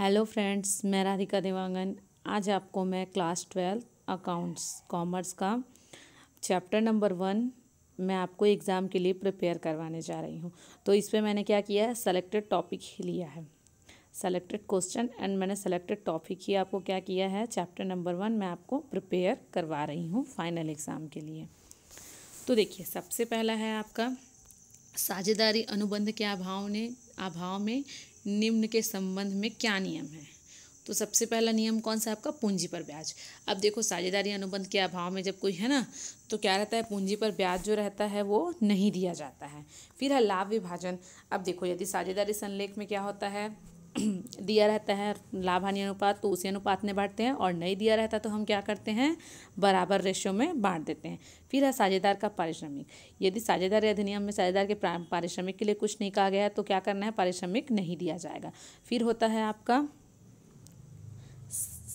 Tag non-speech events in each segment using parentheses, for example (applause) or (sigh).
hello friends मैं राधिका देवांगन आज आपको मैं क्लास ट्वेल्थ अकाउंट्स कॉमर्स का चैप्टर नंबर वन मैं आपको एग्ज़ाम के लिए प्रिपेयर करवाने जा रही हूँ तो इसमें मैंने क्या किया है सेलेक्टेड टॉपिक ही लिया है सेलेक्टेड क्वेश्चन एंड मैंने सेलेक्टेड टॉपिक ही आपको क्या किया है चैप्टर नंबर वन मैं आपको प्रिपेयर करवा रही हूँ फाइनल एग्ज़ाम के लिए तो देखिए सबसे पहला है आपका साझेदारी अनुबंध के अभाव ने अभाव में निम्न के संबंध में क्या नियम है तो सबसे पहला नियम कौन सा आपका पूंजी पर ब्याज अब देखो साझेदारी अनुबंध के अभाव में जब कोई है ना तो क्या रहता है पूंजी पर ब्याज जो रहता है वो नहीं दिया जाता है फिर है लाभ विभाजन अब देखो यदि साझेदारी संलेख में क्या होता है दिया रहता है लाभ हानि अनुपात तो उसी अनुपात में बांटते हैं और नहीं दिया रहता तो हम क्या करते हैं बराबर रेशियो में बांट देते हैं फिर है साझेदार का पारिश्रमिक यदि साझेदार अधिनियम में साझेदार के पारिश्रमिक के लिए कुछ नहीं कहा गया है तो क्या करना है पारिश्रमिक नहीं दिया जाएगा फिर होता है आपका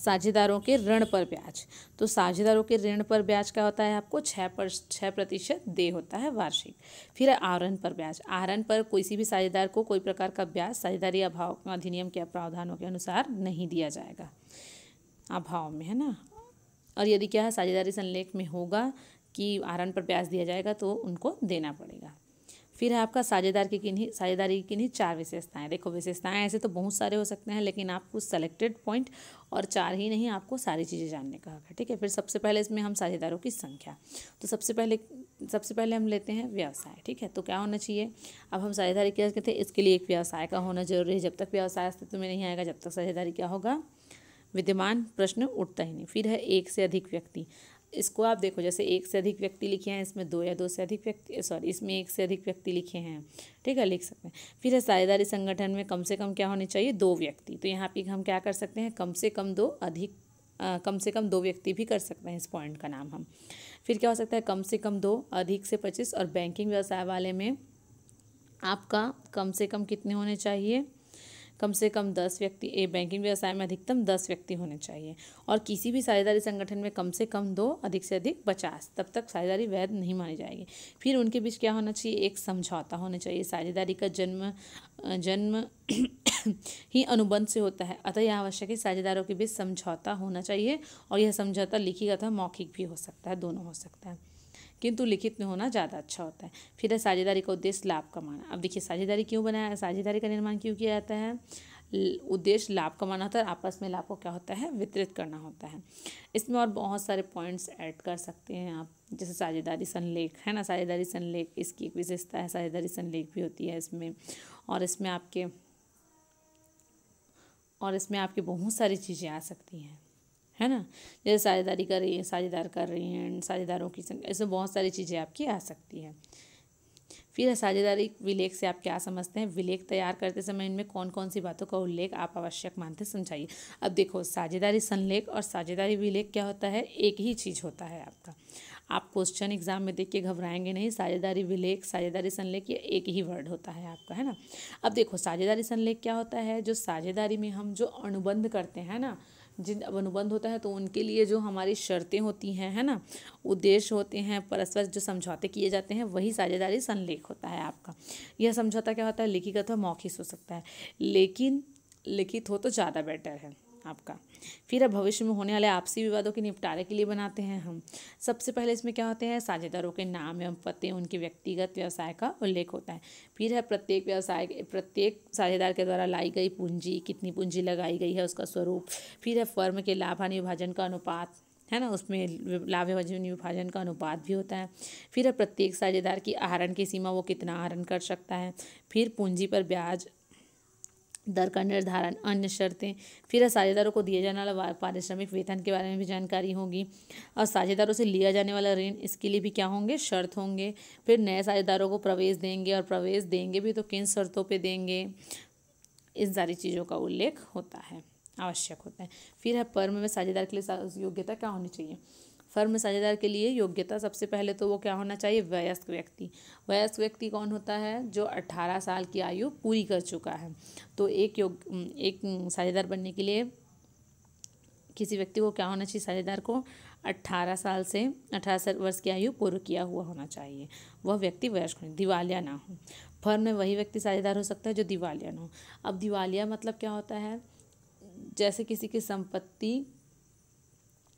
साझेदारों के ऋण पर ब्याज तो साझेदारों के ऋण पर ब्याज क्या होता है आपको छः पर छः प्रतिशत दे होता है वार्षिक फिर आहरण पर ब्याज आहरण पर किसी भी साझेदार को कोई प्रकार का ब्याज साझेदारी अभाव अधिनियम के प्रावधानों के अनुसार नहीं दिया जाएगा अभाव में है ना और यदि क्या है साझेदारी संलेख में होगा कि आहरण पर ब्याज दिया जाएगा तो उनको देना पड़ेगा फिर है आपका साझेदार की किन्हीं साझेदारी की किन्हीं चार विशेषताएं देखो विशेषताएं ऐसे तो बहुत सारे हो सकते हैं लेकिन आपको सेलेक्टेड पॉइंट और चार ही नहीं आपको सारी चीज़ें जानने का होगा ठीक है फिर सबसे पहले इसमें हम साझेदारों की संख्या तो सबसे पहले सबसे पहले हम लेते हैं व्यवसाय ठीक है तो क्या होना चाहिए अब हम साझेदारी क्या कहते हैं इसके लिए एक व्यवसाय का होना जरूरी है जब तक व्यवसाय अस्तित्व में नहीं आएगा जब तक साझेदारी क्या होगा विद्यमान प्रश्न उठता ही नहीं फिर है एक से अधिक व्यक्ति इसको आप देखो जैसे एक से अधिक व्यक्ति लिखे हैं इसमें दो या दो से अधिक व्यक्ति सॉरी इसमें एक से अधिक व्यक्ति लिखे हैं ठीक है लिख सकते हैं फिर साझेदारी संगठन में कम से कम क्या होने चाहिए दो व्यक्ति तो यहाँ पे हम क्या कर सकते हैं कम से कम दो अधिक आ, कम से कम दो व्यक्ति भी कर सकते हैं इस पॉइंट का नाम हम फिर क्या हो सकता है कम से कम दो अधिक से पच्चीस और बैंकिंग व्यवसाय वाले में आपका कम से कम कितने होने चाहिए कम से कम दस व्यक्ति ए बैंकिंग व्यवसाय में अधिकतम दस व्यक्ति होने चाहिए और किसी भी साझेदारी संगठन में कम से कम दो अधिक से अधिक पचास तब तक साझेदारी वैध नहीं मानी जाएगी फिर उनके बीच क्या होना चाहिए एक समझौता होना चाहिए साझेदारी का जन्म जन्म (coughs) ही अनुबंध से होता है अतः यह आवश्यक है साझेदारों के बीच समझौता होना चाहिए और यह समझौता लिखित अथवा मौखिक भी हो सकता है दोनों हो सकता है किंतु लिखित में होना ज़्यादा अच्छा होता है फिर है साझेदारी का उद्देश्य लाभ कमाना अब देखिए साझेदारी क्यों बनाया साझेदारी का निर्माण क्यों किया जाता है उद्देश्य लाभ कमाना होता है आपस में लाभ को क्या होता है वितरित करना होता है इसमें और बहुत सारे पॉइंट्स ऐड कर सकते हैं आप जैसे साझेदारी संलेख है ना साझेदारी संलेख इसकी एक विशेषता है साझेदारी संलेख भी होती है इसमें और इसमें आपके और इसमें आपके बहुत सारी चीज़ें आ सकती हैं है ना जैसे साझेदारी कर रही है साझेदार कर रही हैं साझेदारों की संख्या ऐसे बहुत सारी चीज़ें आपकी आ सकती हैं फिर साझेदारी विलेख से आप क्या समझते हैं विलेख तैयार करते समय इनमें कौन कौन सी बातों का उल्लेख आप आवश्यक मानते समझाइए अब देखो साझेदारी संलेख और साझेदारी विलेख क्या होता है एक ही चीज़ होता है आपका आप क्वेश्चन एग्जाम में देख के घबराएंगे नहीं साझेदारी विलेख साझेदारी संलेख ये एक ही वर्ड होता है आपका है ना अब देखो साझेदारी संलेख क्या होता है जो साझेदारी में हम जो अनुबंध करते हैं ना जिन अब अनुबंध होता है तो उनके लिए जो हमारी शर्तें होती हैं है ना उद्देश्य होते हैं परस्पर जो समझौते किए जाते हैं वही साझेदारी संलेख होता है आपका यह समझौता क्या होता है लिखित अथवा मौखिक हो सकता है लेकिन लिखित हो तो ज़्यादा बेटर है आपका फिर अब भविष्य में होने वाले आपसी विवादों के निपटारे के लिए बनाते हैं हम सबसे पहले इसमें क्या होते हैं साझेदारों के नाम एवं पते उनके व्यक्तिगत व्यवसाय का उल्लेख होता है फिर है प्रत्येक व्यवसाय प्रत्येक साझेदार के द्वारा लाई गई पूंजी कितनी पूंजी लगाई गई है उसका स्वरूप फिर है फर्म के लाभानी विभाजन का अनुपात है ना उसमें लाभ विभाजन विभाजन का अनुपात भी होता है फिर प्रत्येक साझेदार की आहरण की सीमा वो कितना आहरण कर सकता है फिर पूंजी पर ब्याज दर का निर्धारण अन्य शर्तें फिर साझेदारों को दिए जाने वाला पारिश्रमिक वेतन के बारे में भी जानकारी होगी और साझेदारों से लिया जाने वाला ऋण इसके लिए भी क्या होंगे शर्त होंगे फिर नए साझेदारों को प्रवेश देंगे और प्रवेश देंगे भी तो किन शर्तों पे देंगे इन सारी चीज़ों का उल्लेख होता है आवश्यक होता है फिर है पर्म में साझेदार के लिए योग्यता क्या होनी चाहिए फर्म साझेदार के लिए योग्यता सबसे पहले तो वो क्या होना चाहिए वयस्क व्यक्ति वयस्क व्यक्ति कौन होता है जो अट्ठारह साल की आयु पूरी कर चुका है तो एक योग एक साझेदार बनने के लिए किसी व्यक्ति को क्या होना चाहिए साझेदार को अट्ठारह साल से अठारह वर्ष की आयु पूर्व किया हुआ होना चाहिए वह व्यक्ति वयस्क दिवालिया ना हो फर्म में वही व्यक्ति साझेदार हो सकता है जो दिवालिया ना हो अब दिवालिया मतलब क्या होता है जैसे किसी की संपत्ति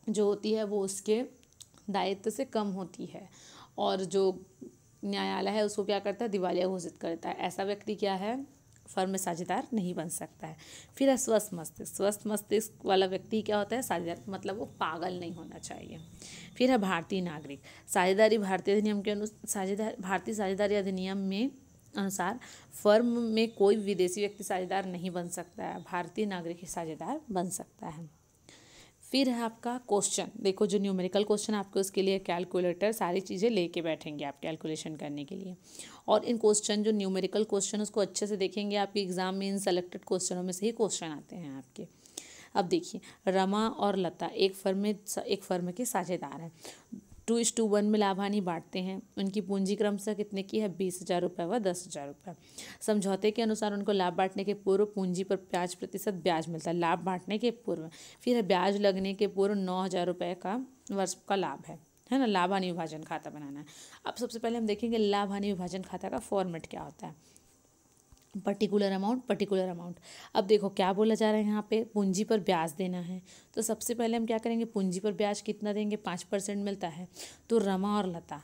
जो होती है वो उसके दायित्व से कम होती है और जो न्यायालय है उसको क्या करता है दिवालिया घोषित करता है ऐसा व्यक्ति क्या है फर्म में साझेदार नहीं बन सकता है फिर है स्वस्थ मस्तिष्क स्वस्थ मस्तिष्क वाला व्यक्ति क्या होता है साझेदार मतलब वो पागल नहीं होना चाहिए फिर है भारतीय नागरिक साझेदारी भारतीय अधिनियम के अनु साझेदार भारतीय साझेदारी अधिनियम में अनुसार फर्म में कोई विदेशी व्यक्ति साझेदार नहीं बन सकता है भारतीय नागरिक ही साझेदार बन सकता है फिर है आपका क्वेश्चन देखो जो न्यूमेरिकल क्वेश्चन आपके उसके लिए कैलकुलेटर सारी चीज़ें लेके बैठेंगे आप कैलकुलेशन करने के लिए और इन क्वेश्चन जो न्यूमेरिकल क्वेश्चन उसको अच्छे से देखेंगे आपके एग्ज़ाम में इन सेलेक्टेड क्वेश्चनों में से ही क्वेश्चन आते हैं आपके अब देखिए रमा और लता एक फर्म में एक फर्म के साझेदार हैं टू इस टू वन में लाभानी बांटते हैं उनकी पूंजी क्रमशः कितने की है बीस हज़ार रुपये व दस हज़ार रुपये समझौते के अनुसार उनको लाभ बांटने के पूर्व पूंजी पर पाँच प्रतिशत ब्याज मिलता है लाभ बांटने के पूर्व फिर ब्याज लगने के पूर्व नौ हज़ार रुपये का वर्ष का लाभ है है ना लाभ हानि विभाजन खाता बनाना है अब सबसे पहले हम देखेंगे लाभ हानि विभाजन खाता का फॉर्मेट क्या होता है पर्टिकुलर अमाउंट पर्टिकुलर अमाउंट अब देखो क्या बोला जा रहा है यहाँ पे पूंजी पर ब्याज देना है तो सबसे पहले हम क्या करेंगे पूंजी पर ब्याज कितना देंगे पाँच परसेंट मिलता है तो रमा और लता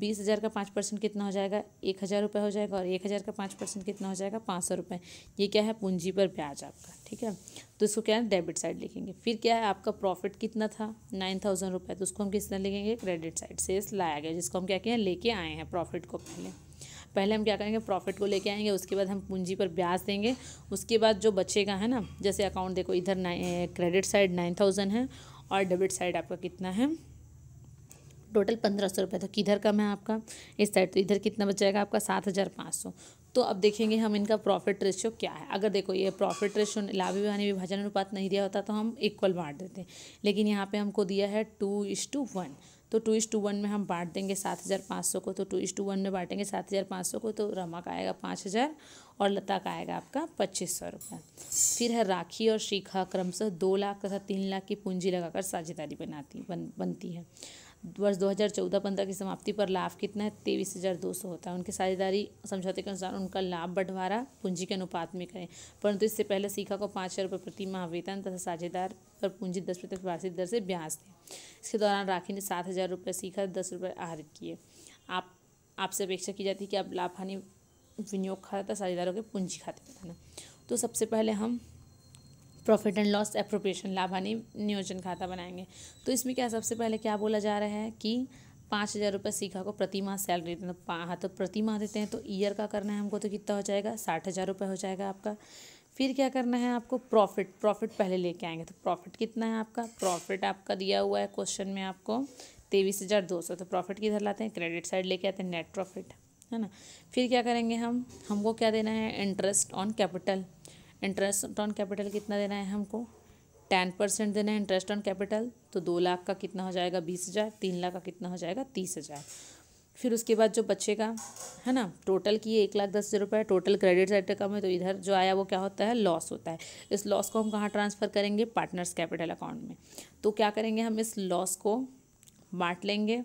बीस हज़ार का पाँच परसेंट कितना हो जाएगा एक हज़ार रुपये हो जाएगा और एक हज़ार का पाँच परसेंट कितना हो जाएगा पाँच सौ रुपये ये क्या है पूंजी पर ब्याज आपका ठीक है तो इसको क्या है डेबिट साइड लिखेंगे फिर क्या है आपका प्रॉफिट कितना था नाइन थाउजेंड रुपये तो उसको हम किस तरह लिखेंगे क्रेडिट साइड से लाया गया जिसको हम क्या किए लेके आए हैं प्रॉफिट को पहले पहले हम क्या करेंगे प्रॉफिट को लेके आएंगे उसके बाद हम पूंजी पर ब्याज देंगे उसके बाद जो बचेगा है ना जैसे अकाउंट देखो इधर क्रेडिट साइड नाइन थाउजेंड है और डेबिट साइड आपका कितना है टोटल पंद्रह सौ रुपये तो किधर कम है आपका इस साइड तो इधर कितना बच जाएगा आपका सात हज़ार पाँच सौ तो अब देखेंगे हम इनका प्रॉफिट रेशियो क्या है अगर देखो ये प्रॉफिट रेशियो लाभ यानी विभाजन अनुपात नहीं दिया होता तो हम इक्वल बांट देते लेकिन यहाँ पे हमको दिया है टू इस टू वन तो टू इस टू वन में हम बांट देंगे सात हज़ार पाँच सौ को तो टू इस टू वन में बांटेंगे सात हज़ार पाँच सौ को तो रमा का आएगा पाँच हज़ार और लता का आएगा आपका पच्चीस सौ रुपये फिर है राखी और शिखा क्रमशः दो लाख तथा तीन लाख की पूंजी लगाकर साझेदारी बनाती बन बनती है वर्ष 2014-15 की समाप्ति पर लाभ कितना है तेईस हज़ार दो सौ होता है उनके साझेदारी समझौते के अनुसार उनका लाभ बंटवारा पूंजी के अनुपात में करें परंतु इससे पहले सीखा को पाँच हज़ार रुपये प्रति माह वेतन तथा साझेदार पर पूंजी दस प्रतिशत वार्षिक दर से ब्याज दें इसके दौरान राखी ने सात हज़ार रुपये सीखा दस रुपये आहरित किए आप आपसे अपेक्षा की जाती है कि आप लाभ हानि विनियोग खाता साझेदारों के पूंजी खाते बनाना तो सबसे पहले हम प्रॉफिट एंड लॉस अप्रोप्रिएशन लाभानी नियोजन खाता बनाएंगे तो इसमें क्या सबसे पहले क्या बोला जा रहा है कि पाँच हज़ार रुपये सीखा को प्रति माह सैलरी देना तो हाँ तो प्रति माह देते हैं तो ईयर का करना है हमको तो कितना हो जाएगा साठ हज़ार रुपये हो जाएगा आपका फिर क्या करना है आपको प्रॉफिट प्रॉफिट पहले लेके आएंगे तो प्रॉफिट कितना है आपका प्रॉफिट आपका दिया हुआ है क्वेश्चन में आपको तेईस हज़ार दो सौ तो प्रॉफिट किधर लाते हैं क्रेडिट साइड लेके आते हैं नेट प्रॉफिट है ना फिर क्या करेंगे हम हमको क्या देना है interest on capital interest on capital कितना देना है हमको टेन परसेंट देना है इंटरेस्ट ऑन कैपिटल तो दो लाख का कितना हो जाएगा बीस हज़ार तीन लाख का कितना हो जाएगा तीस हज़ार फिर उसके बाद जो बच्चे का है ना टोटल की एक लाख दस हज़ार रुपये टोटल क्रेडिट साइड का कम है तो इधर जो आया वो क्या होता है लॉस होता है इस लॉस को हम कहाँ ट्रांसफ़र करेंगे पार्टनर्स कैपिटल अकाउंट में तो क्या करेंगे हम इस लॉस को बांट लेंगे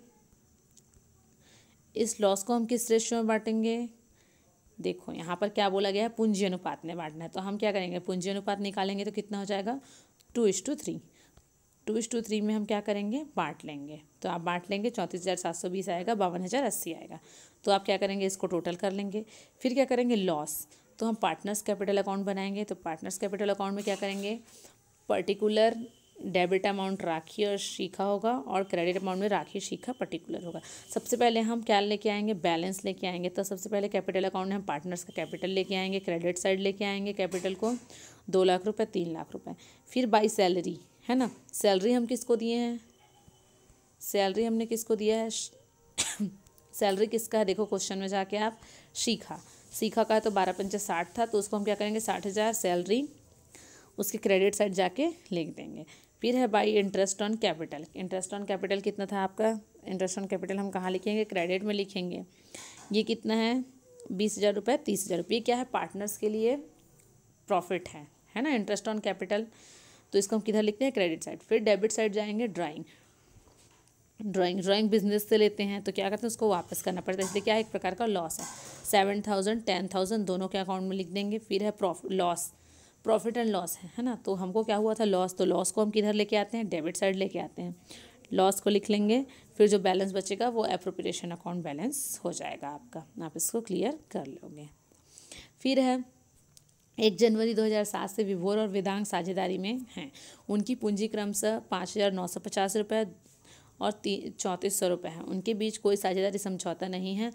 इस लॉस को हम किस रेशियो में बांटेंगे देखो यहाँ पर क्या बोला गया है पूंजी अनुपात में बांटना है तो हम क्या करेंगे पूंजी अनुपात निकालेंगे तो कितना हो जाएगा two is to three two is to three में हम क्या करेंगे बांट लेंगे तो आप बांट लेंगे चौंतीस हज़ार सात सौ बीस आएगा बावन हज़ार अस्सी आएगा तो आप क्या करेंगे इसको टोटल कर लेंगे फिर क्या करेंगे लॉस तो हम पार्टनर्स कैपिटल अकाउंट बनाएंगे तो पार्टनर्स कैपिटल अकाउंट में क्या करेंगे पर्टिकुलर डेबिट अमाउंट राखी और शीखा होगा और क्रेडिट अमाउंट में राखी शीखा पर्टिकुलर होगा सबसे पहले हम क्या लेके आएंगे बैलेंस लेके आएंगे तो सबसे पहले कैपिटल अकाउंट में हम पार्टनर्स का कैपिटल लेके आएंगे क्रेडिट साइड लेके आएंगे कैपिटल को दो लाख रुपये तीन लाख रुपये फिर बाई सैलरी है ना सैलरी हम किसको दिए हैं सैलरी हमने किसको दिया है सैलरी (coughs) किसका है देखो क्वेश्चन में जाके आप सीखा सीखा का है तो बारह पंचायत साठ था तो उसको हम क्या करेंगे साठ हज़ार सैलरी उसके क्रेडिट साइड जाके लिख देंगे फिर है by interest on capital interest on capital कितना था आपका इंटरेस्ट ऑन कैपिटल हम कहाँ लिखेंगे क्रेडिट में लिखेंगे ये कितना है बीस हज़ार रुपये तीस हज़ार रुपये क्या है पार्टनर्स के लिए प्रॉफिट है है ना इंटरेस्ट ऑन कैपिटल तो इसको हम किधर लिखते हैं क्रेडिट साइड फिर डेबिट साइड जाएंगे ड्राइंग ड्राइंग ड्राइंग बिजनेस से लेते हैं तो क्या करते हैं उसको वापस करना पड़ता है इसलिए क्या एक प्रकार का लॉस है सेवन थाउजेंड टेन थाउजेंड दोनों के अकाउंट में लिख देंगे फिर है profit loss profit and loss है है ना तो हमको क्या हुआ था लॉस तो लॉस को हम किधर लेके आते हैं डेबिट साइड लेके आते हैं लॉस को लिख लेंगे फिर जो बैलेंस बचेगा वो अप्रोप्रिएशन अकाउंट बैलेंस हो जाएगा आपका आप इसको क्लियर कर लोगे फिर है एक जनवरी 2007 से विभोर और वेदांग साझेदारी में हैं उनकी पूंजी क्रमशः पाँच हज़ार नौ सौ पचास रुपये और ती चौंतीस सौ रुपये है उनके बीच कोई साझेदारी समझौता नहीं है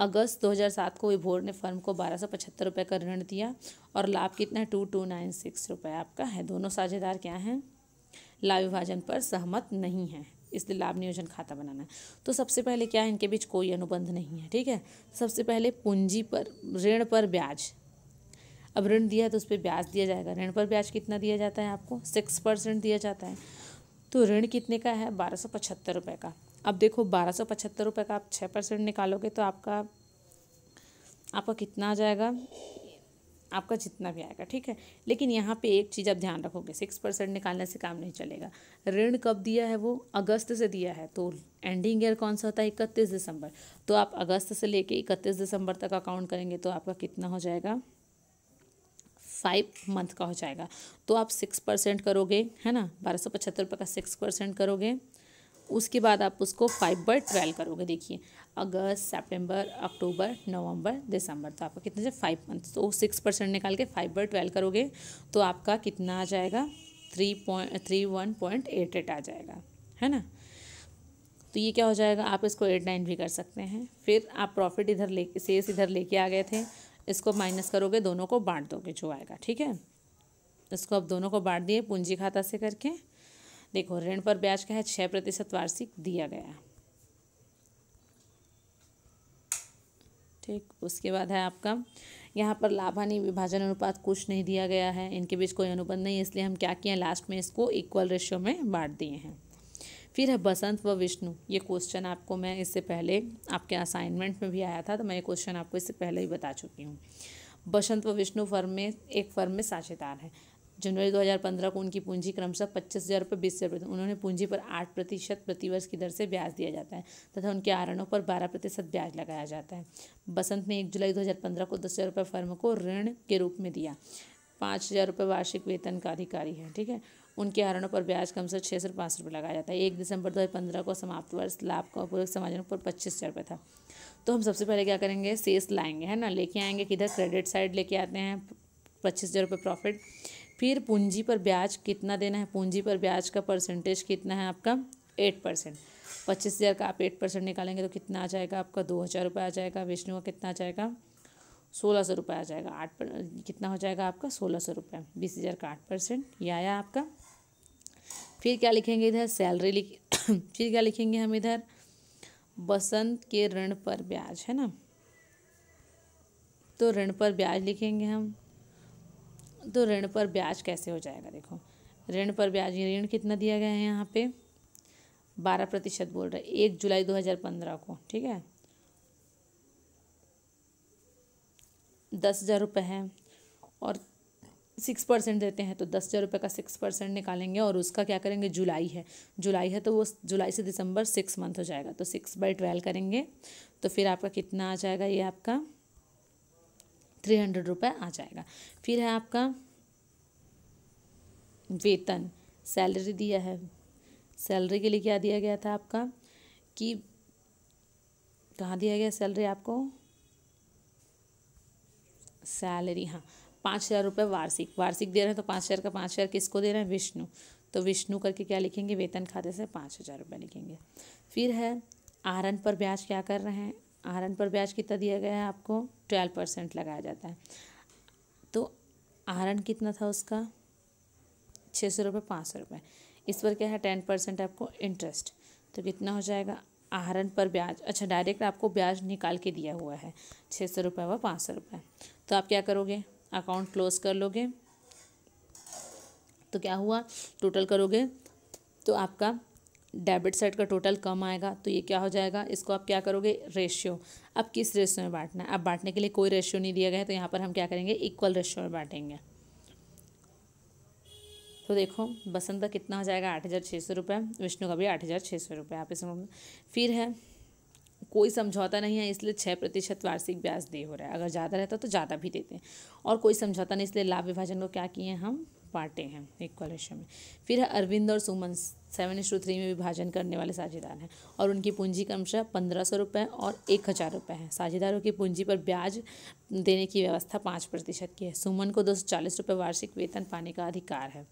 अगस्त 2007 को विभोर ने फर्म को बारह सौ पचहत्तर रुपये का ऋण दिया और लाभ कितना है टू टू नाइन सिक्स रुपये आपका है दोनों साझेदार क्या हैं लाभ विभाजन पर सहमत नहीं है इसलिए लाभ नियोजन खाता बनाना है तो सबसे पहले क्या है इनके बीच कोई अनुबंध नहीं है ठीक है सबसे पहले पूंजी पर ऋण पर ब्याज अब ऋण दिया है तो उस पर ब्याज दिया जाएगा ऋण पर ब्याज कितना दिया जाता है आपको सिक्स परसेंट दिया जाता है तो ऋण कितने का है बारह सौ पचहत्तर रुपये का अब देखो बारह सौ पचहत्तर रुपये का आप छः परसेंट निकालोगे तो आपका आपका कितना आ जाएगा आपका जितना भी आएगा ठीक है लेकिन यहाँ पे एक चीज़ आप ध्यान रखोगे सिक्स परसेंट निकालने से काम नहीं चलेगा ऋण कब दिया है वो अगस्त से दिया है तो एंडिंग ईयर कौन सा होता है इकतीस दिसंबर तो आप अगस्त से लेके इकतीस दिसंबर तक अकाउंट करेंगे तो आपका कितना हो जाएगा फाइव मंथ का हो जाएगा तो आप सिक्स परसेंट करोगे है ना बारह सौ पचहत्तर रुपये का सिक्स परसेंट करोगे उसके बाद आप उसको फाइव बाई ट्वेल्व करोगे देखिए अगस्त सितंबर अक्टूबर नवंबर दिसंबर तो आपका कितने से फाइव मंथ तो सिक्स परसेंट निकाल के फाइव बाई ट्वेल्व करोगे तो आपका कितना आ जाएगा three point three one point eight eight आ जाएगा है ना तो ये क्या हो जाएगा आप इसको एट नाइन भी कर सकते हैं फिर आप प्रॉफिट इधर ले सेल्स इधर लेके आ गए थे इसको माइनस करोगे दोनों को बांट दोगे जो आएगा ठीक है इसको आप दोनों को बांट दिए पूंजी खाता से करके देखो ऋण पर ब्याज का है छः प्रतिशत वार्षिक दिया गया ठीक उसके बाद है आपका यहाँ पर लाभानी विभाजन अनुपात कुछ नहीं दिया गया है इनके बीच कोई अनुबंध नहीं है इसलिए हम क्या किए लास्ट में इसको इक्वल रेशियो में बांट दिए हैं फिर है बसंत व विष्णु ये क्वेश्चन आपको मैं इससे पहले आपके असाइनमेंट में भी आया था तो मैं ये क्वेश्चन आपको इससे पहले ही बता चुकी हूँ बसंत व विष्णु फर्म में एक फर्म में साझेदार है जनवरी 2015 को उनकी पूंजी क्रमशः पच्चीस हज़ार रुपये बीस हज़ार उन्होंने पूंजी पर आठ प्रतिशत प्रतिवर्ष की दर से ब्याज दिया जाता है तथा उनके आरणों पर बारह प्रतिशत ब्याज लगाया जाता है बसंत ने एक जुलाई 2015 को दस हज़ार रुपये फर्म को ऋण के रूप में दिया पाँच हज़ार रुपये वार्षिक वेतन का अधिकारी है ठीक है उनके आरणों पर ब्याज कम से छः सौ पाँच रुपये लगाया जाता है एक दिसंबर दो हज़ार पंद्रह को समाप्त वर्ष लाभ का पूर्व समाजन पर पच्चीस हज़ार रुपये था तो हम सबसे पहले क्या करेंगे सेस लाएंगे है ना लेके आएंगे किधर क्रेडिट साइड लेके आते हैं पच्चीस हज़ार रुपये प्रॉफिट फिर पूंजी पर ब्याज कितना देना है पूंजी पर ब्याज का परसेंटेज कितना है आपका एट परसेंट पच्चीस हज़ार का आप एट परसेंट निकालेंगे तो कितना आ जाएगा आपका दो हज़ार रुपये आ जाएगा विष्णु का कितना आ जाएगा सोलह सौ रुपये आ जाएगा आठ पर कितना हो जाएगा आपका सोलह सौ रुपये बीस हज़ार का आठ परसेंट यह आया आपका फिर क्या लिखेंगे इधर सैलरी लिख (coughs) फिर क्या लिखेंगे हम इधर बसंत के ऋण पर ब्याज है ना तो ऋण पर ब्याज लिखेंगे हम तो ऋण पर ब्याज कैसे हो जाएगा देखो ऋण पर ब्याज ये ऋण कितना दिया गया है यहाँ पे बारह प्रतिशत बोल रहा है एक जुलाई दो हज़ार पंद्रह को ठीक है दस हज़ार रुपये है और सिक्स परसेंट देते हैं तो दस हज़ार रुपये का सिक्स परसेंट निकालेंगे और उसका क्या करेंगे जुलाई है जुलाई है तो वो जुलाई से दिसंबर सिक्स मंथ हो जाएगा तो सिक्स बाई ट्वेल्व करेंगे तो फिर आपका कितना आ जाएगा ये आपका थ्री हंड्रेड रुपये आ जाएगा फिर है आपका वेतन सैलरी दिया है सैलरी के लिए क्या दिया गया था आपका कि कहाँ दिया गया सैलरी आपको सैलरी हाँ पाँच हज़ार रुपये वार्षिक वार्षिक दे रहे हैं तो पाँच हज़ार का पाँच हज़ार किसको दे रहे हैं विष्णु तो विष्णु करके क्या लिखेंगे वेतन खाते से पाँच हज़ार रुपये लिखेंगे फिर है आरन पर ब्याज क्या कर रहे हैं आर पर ब्याज कितना दिया गया है आपको ट्वेल्व परसेंट लगाया जाता है तो आर कितना था उसका छः सौ रुपये पाँच सौ रुपये इस पर क्या है टेन परसेंट आपको इंटरेस्ट तो कितना हो जाएगा आर पर ब्याज अच्छा डायरेक्ट आपको ब्याज निकाल के दिया हुआ है छः सौ रुपये व पाँच सौ रुपये तो आप क्या करोगे अकाउंट क्लोज कर लोगे तो क्या हुआ टोटल करोगे तो आपका डेबिट साइड का टोटल कम आएगा तो ये क्या हो जाएगा इसको आप क्या करोगे रेशियो अब किस रेशियो में बांटना है अब बांटने के लिए कोई रेशियो नहीं दिया गया है तो यहाँ पर हम क्या करेंगे इक्वल रेशियो में बांटेंगे तो देखो बसंत का कितना हो जाएगा आठ हज़ार छः सौ रुपये विष्णु का भी आठ हज़ार छः सौ रुपये आप इस फिर है कोई समझौता नहीं है इसलिए छः प्रतिशत वार्षिक ब्याज दे हो रहा है अगर ज़्यादा रहता तो ज़्यादा भी देते हैं और कोई समझौता नहीं इसलिए लाभ विभाजन को क्या किए हम बांटे हैं एक हिस्सों में फिर है अरविंद और सुमन सेवन इंस थ्री में विभाजन करने वाले साझेदार हैं और उनकी पूंजी क्रमशः पंद्रह सौ रुपये और एक हज़ार रुपये है साझेदारों की पूंजी पर ब्याज देने की व्यवस्था पाँच प्रतिशत की है सुमन को दो सौ चालीस रुपये वार्षिक वेतन पाने का अधिकार है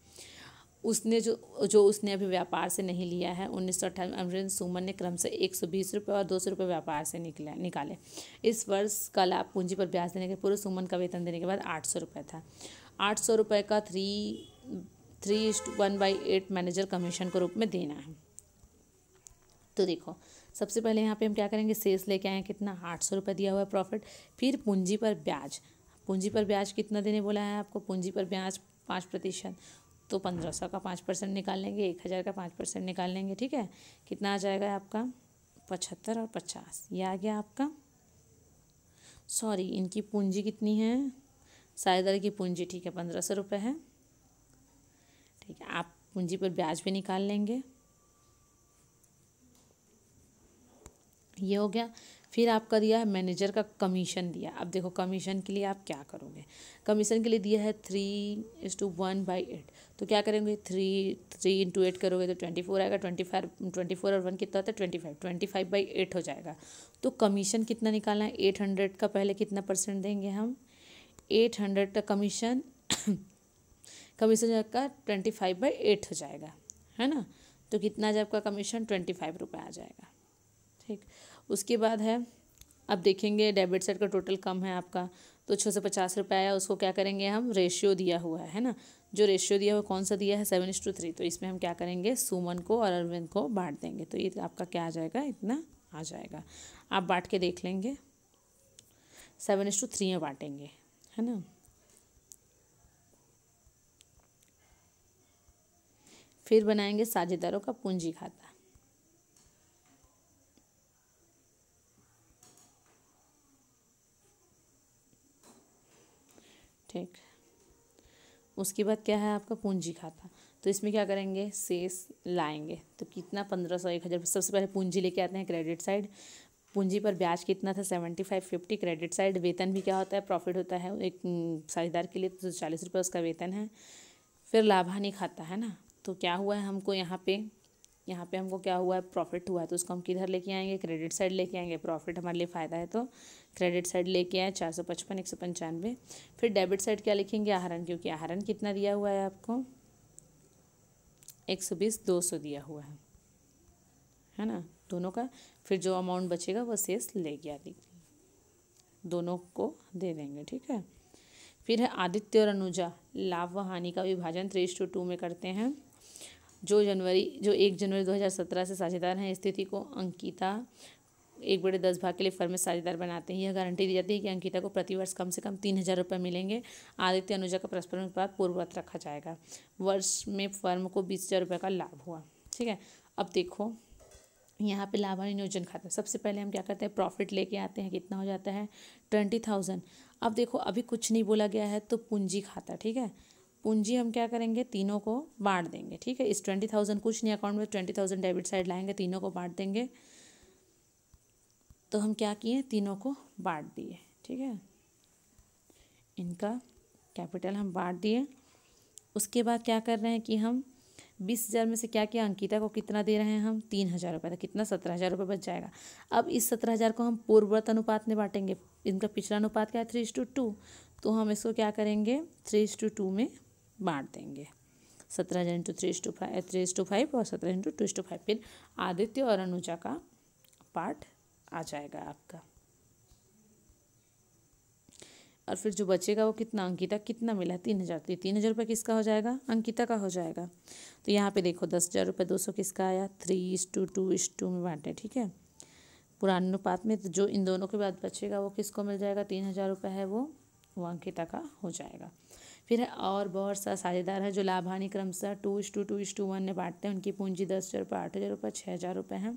उसने जो जो उसने अभी व्यापार से नहीं लिया है उन्नीस सौ अट्ठानवे सुमन ने क्रम से एक सौ बीस रुपये और दो सौ रुपये व्यापार से निकले निकाले इस वर्ष का लाभ पूंजी पर ब्याज देने के पूर्व सुमन का वेतन देने के बाद आठ सौ रुपये था आठ सौ रुपये का three three one by eight manager commission के रूप में देना है तो देखो सबसे पहले यहाँ पे हम क्या करेंगे सेल्स लेके आए कितना आठ सौ रुपये दिया हुआ है प्रॉफिट फिर पूंजी पर ब्याज पूंजी पर ब्याज कितना देने बोला है आपको पूंजी पर ब्याज पाँच प्रतिशत तो पंद्रह सौ का पाँच परसेंट निकाल लेंगे एक हज़ार का पाँच परसेंट निकाल लेंगे ठीक है कितना आ जाएगा आपका पचहत्तर और पचास ये आ गया आपका सॉरी इनकी पूंजी कितनी है साझेदारी की पूंजी ठीक है पंद्रह सौ रुपये है ठीक है आप पूंजी पर ब्याज भी निकाल लेंगे ये हो गया फिर आपका दिया है मैनेजर का कमीशन दिया अब देखो कमीशन के लिए आप क्या करोगे कमीशन के लिए दिया है three is to one by eight तो क्या करेंगे थ्री थ्री इंटू एट करोगे तो ट्वेंटी फोर आएगा ट्वेंटी फाइव ट्वेंटी फोर और वन कितना होता है twenty five twenty five by eight हो जाएगा तो कमीशन कितना निकालना है एट हंड्रेड का पहले कितना परसेंट देंगे हम एट हंड्रेड का कमीशन (coughs) कमीशन आपका ट्वेंटी फाइव बाई एट हो जाएगा है ना तो कितना जब आपका कमीशन ट्वेंटी फाइव रुपये आ जाएगा ठीक उसके बाद है अब देखेंगे डेबिट साइड का टोटल कम है आपका तो छः सौ पचास रुपये आया उसको क्या करेंगे हम रेशियो दिया हुआ है ना जो रेशियो दिया हुआ कौन सा दिया है सेवन टू थ्री तो इसमें हम क्या करेंगे सुमन को और अरविंद को बांट देंगे तो ये आपका क्या आ जाएगा इतना आ जाएगा आप बांट के देख लेंगे सेवन टू थ्री में बांटेंगे है ना फिर बनाएंगे साझेदारों का पूंजी खाता ठीक उसके बाद क्या है आपका पूंजी खाता तो इसमें क्या करेंगे सेस लाएंगे तो कितना पंद्रह सौ एक हज़ार सबसे पहले पूंजी लेके आते हैं क्रेडिट साइड पूंजी पर ब्याज कितना था seventy five fifty credit side वेतन भी क्या होता है प्रॉफिट होता है एक साझेदार के लिए तो चालीस रुपये उसका वेतन है फिर लाभानी खाता है ना तो क्या हुआ है हमको यहाँ पे यहाँ पे हमको क्या हुआ है प्रॉफिट हुआ है तो उसको हम किधर लेके आएंगे क्रेडिट साइड लेके आएंगे प्रॉफिट हमारे लिए फ़ायदा है तो क्रेडिट साइड लेके आए चार सौ पचपन एक सौ पंचानवे फिर डेबिट साइड क्या लिखेंगे आहरण क्योंकि आहरण कितना दिया हुआ है आपको एक सौ बीस दो सौ दिया हुआ है है ना दोनों का फिर जो अमाउंट बचेगा वो सेस ले गया लिख दोनों को दे देंगे ठीक है फिर है आदित्य और अनुजा लाभ व हानि का विभाजन थ्री टू टू में करते हैं जो जनवरी जो एक जनवरी 2017 से साझेदार हैं स्थिति को अंकिता एक बड़े दस भाग के लिए फर्म में साझेदार बनाते हैं यह गारंटी दी जाती है कि अंकिता को प्रतिवर्ष कम से कम तीन हज़ार रुपये मिलेंगे आदित्य अनुजा का परस्पर अनुपात पूर्ववत रखा जाएगा वर्ष में फर्म को बीस हज़ार रुपये का लाभ हुआ ठीक है अब देखो यहाँ पे लाभा नियोजन खाता सबसे पहले हम क्या करते हैं प्रॉफिट लेके आते हैं कितना हो जाता है ट्वेंटी थाउजेंड अब देखो अभी कुछ नहीं बोला गया है तो पूंजी खाता ठीक है पूंजी हम क्या करेंगे तीनों को बांट देंगे ठीक है इस ट्वेंटी थाउजेंड कुछ नहीं अकाउंट में ट्वेंटी थाउजेंड डेबिट साइड लाएंगे तीनों को बांट देंगे तो हम क्या किए तीनों को बांट दिए ठीक है इनका कैपिटल हम बांट दिए उसके बाद क्या कर रहे हैं कि हम बीस हज़ार में से क्या क्या अंकिता को कितना दे रहे हैं हम तीन हज़ार रुपये तो कितना सत्रह हज़ार रुपये बच जाएगा अब इस सत्रह हज़ार को हम पूर्ववर्त अनुपात में बांटेंगे इनका पिछला अनुपात क्या है थ्री टू टू तो हम इसको क्या करेंगे थ्री टू टू में बांट देंगे सत्रह हज़ार into three two five three two five और सत्रह इंटू टू टू फाइव फिर आदित्य और अनुजा का पार्ट आ जाएगा आपका और फिर जो बचेगा वो कितना अंकिता कितना मिला तीन हज़ार तो तीन हज़ार रुपये किसका हो जाएगा अंकिता का हो जाएगा तो यहाँ पे देखो दस हज़ार रुपये दो सौ किसका आया थ्री इस टू टू इस टू में बांटे ठीक है पुरानुपात में तो जो इन दोनों के बाद बचेगा वो किसको मिल जाएगा तीन हज़ार रुपये है वो वो अंकिता का हो जाएगा फिर है और बहुत सा साझेदार है जो लाभानी क्रमशः two is to two is to one ने बांटते हैं उनकी पूंजी दस हज़ार रुपये आठ हज़ार रुपये छः हज़ार रुपये हैं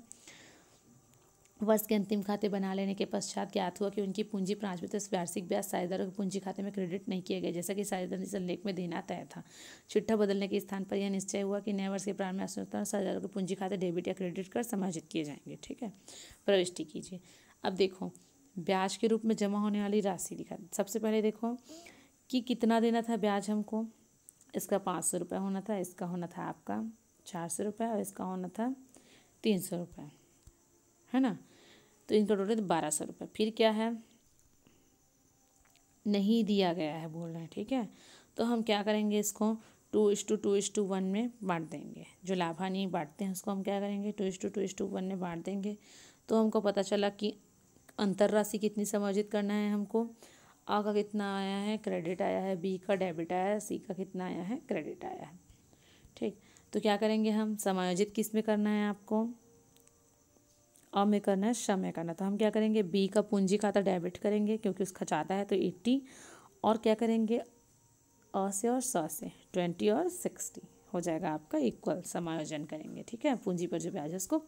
वर्ष के अंतिम खाते बना लेने के पश्चात ज्ञात हुआ कि उनकी पूंजी पाँचवीं तक वार्षिक ब्याज साझेदारों के पूंजी खाते में क्रेडिट नहीं किया गया जैसा कि साझेदार संलेख में देना तय था चिट्ठा बदलने के स्थान पर यह निश्चय हुआ कि नए वर्ष के प्रारंभ में असुरता साझेदारों के पूंजी खाते डेबिट या क्रेडिट कर समाजित किए जाएंगे ठीक है प्रविष्टि कीजिए अब देखो ब्याज के रूप में जमा होने वाली राशि लिखा सबसे पहले देखो कि कितना देना था ब्याज हमको इसका पाँच सौ रुपये होना था इसका होना था आपका चार सौ रुपये और इसका होना था तीन सौ रुपये है ना तो इनका टोटल बारह सौ रुपये फिर क्या है नहीं दिया गया है बोल रहे हैं ठीक है तो हम क्या करेंगे इसको two is to two is to one में बांट देंगे जो लाभ हानि बांटते हैं उसको हम क्या करेंगे two is to two is to one में बांट देंगे तो हमको पता चला कि अंतर राशि कितनी समायोजित करना है हमको आ का कितना आया है क्रेडिट आया है बी का डेबिट आया है सी का कितना आया है क्रेडिट आया है ठीक तो क्या करेंगे हम समायोजित किस में करना है आपको अब में करना है श में करना तो हम क्या करेंगे बी का पूंजी खाता डेबिट करेंगे क्योंकि उसका ज़्यादा है तो एट्टी और क्या करेंगे अ से और स से ट्वेंटी और सिक्सटी हो जाएगा आपका इक्वल समायोजन करेंगे ठीक है पूंजी पर जो ब्याज है उसको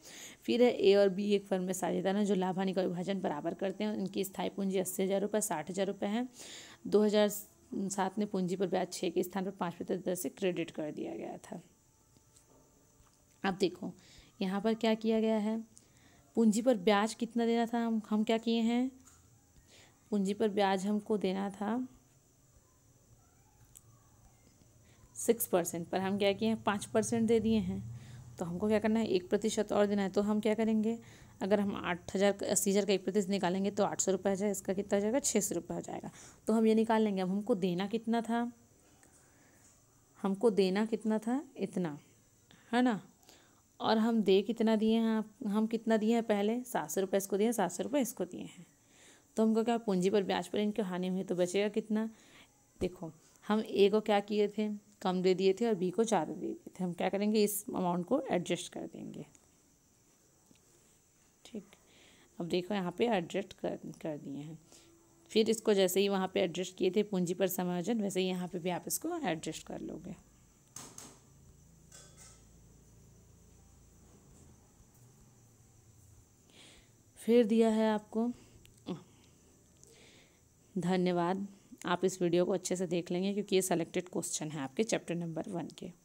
फिर है ए और बी एक फर्म में साझेदार हैं जो लाभानी का विभाजन बराबर करते हैं उनकी स्थायी पूंजी अस्सी हज़ार रुपये साठ हज़ार रुपये है दो हज़ार सात में पूंजी पर ब्याज छः के स्थान पर पाँच प्रतिशत दर से क्रेडिट कर दिया गया था अब देखो यहाँ पर क्या किया गया है पूंजी पर ब्याज कितना देना था हम हम क्या किए हैं पूंजी पर ब्याज हमको देना था सिक्स परसेंट पर हम क्या किए हैं पाँच परसेंट दे दिए हैं तो हमको क्या करना है एक प्रतिशत और देना है तो हम क्या करेंगे अगर हम आठ हज़ार अस्सी हज़ार का एक प्रतिशत निकालेंगे तो आठ सौ रुपये हो जाएगा इसका कितना हो जाएगा छः सौ रुपये हो जाएगा तो हम ये निकाल लेंगे अब हमको देना कितना था हमको देना कितना था इतना है ना और हम दे कितना दिए हैं आप हम कितना दिए हैं पहले सात सौ रुपये इसको दिए हैं सात सौ रुपये इसको दिए हैं तो हमको क्या पूंजी पर ब्याज पर इनकी हानि हुई तो बचेगा कितना देखो हम ए को क्या किए थे कम दे दिए थे और बी को ज़्यादा दे दिए थे हम क्या करेंगे इस अमाउंट को एडजस्ट कर देंगे ठीक अब देखो यहाँ पे एडजस्ट कर कर दिए हैं फिर इसको जैसे ही वहाँ पे एडजस्ट किए थे पूंजी पर समायोजन वैसे ही यहाँ पे भी आप इसको एडजस्ट कर लोगे फिर दिया है आपको धन्यवाद आप इस वीडियो को अच्छे से देख लेंगे क्योंकि ये सेलेक्टेड क्वेश्चन है आपके चैप्टर नंबर वन के